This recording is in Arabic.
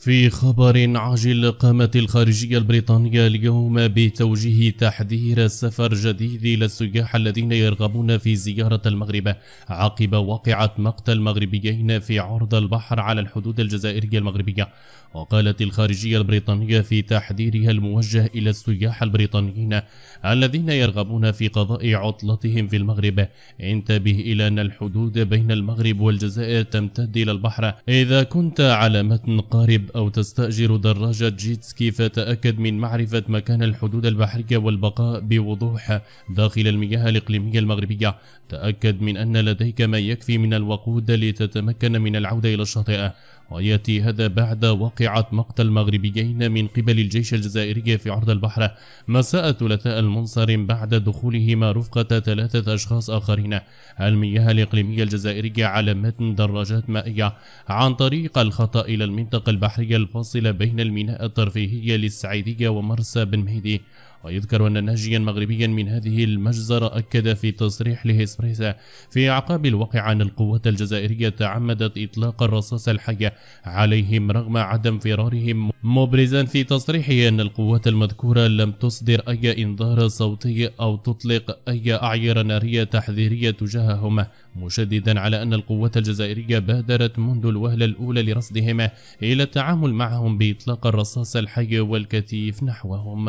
في خبر عاجل قامت الخارجية البريطانية اليوم بتوجيه تحذير سفر جديد للسياح الذين يرغبون في زيارة المغرب عقب واقعة مقتل مغربيين في عرض البحر على الحدود الجزائرية المغربية وقالت الخارجية البريطانية في تحذيرها الموجه إلى السياح البريطانيين الذين يرغبون في قضاء عطلتهم في المغرب انتبه إلى أن الحدود بين المغرب والجزائر تمتد إلى البحر إذا كنت على متن قارب تركب أو تستأجر دراجة جيتسكي فتأكد من معرفة مكان الحدود البحرية والبقاء بوضوح داخل المياه الإقليمية المغربية تأكد من أن لديك ما يكفي من الوقود لتتمكن من العودة إلى الشاطئ ويأتي هذا بعد وقعة مقتل مغربيين من قبل الجيش الجزائري في عرض البحر مساء ثلاثاء المنصرم بعد دخولهما رفقة ثلاثة أشخاص آخرين المياه الإقليمية الجزائرية على متن دراجات مائية عن طريق الخطأ إلى المنطقة البحرية الفاصلة بين الميناء الترفيهية للسعيدية ومرسى بن مهدي ويذكر أن نهجيا مغربيا من هذه المجزرة أكد في تصريح لهيسبريسا في أعقاب الواقع أن القوات الجزائرية تعمدت إطلاق الرصاص الحية عليهم رغم عدم فرارهم مبرزا في تصريحه أن القوات المذكورة لم تصدر أي إنذار صوتي أو تطلق أي أعير نارية تحذيرية تجاههم مشددا على أن القوات الجزائرية بادرت منذ الوهلة الأولى لرصدهم إلى التعامل معهم بإطلاق الرصاص الحي والكثيف نحوهم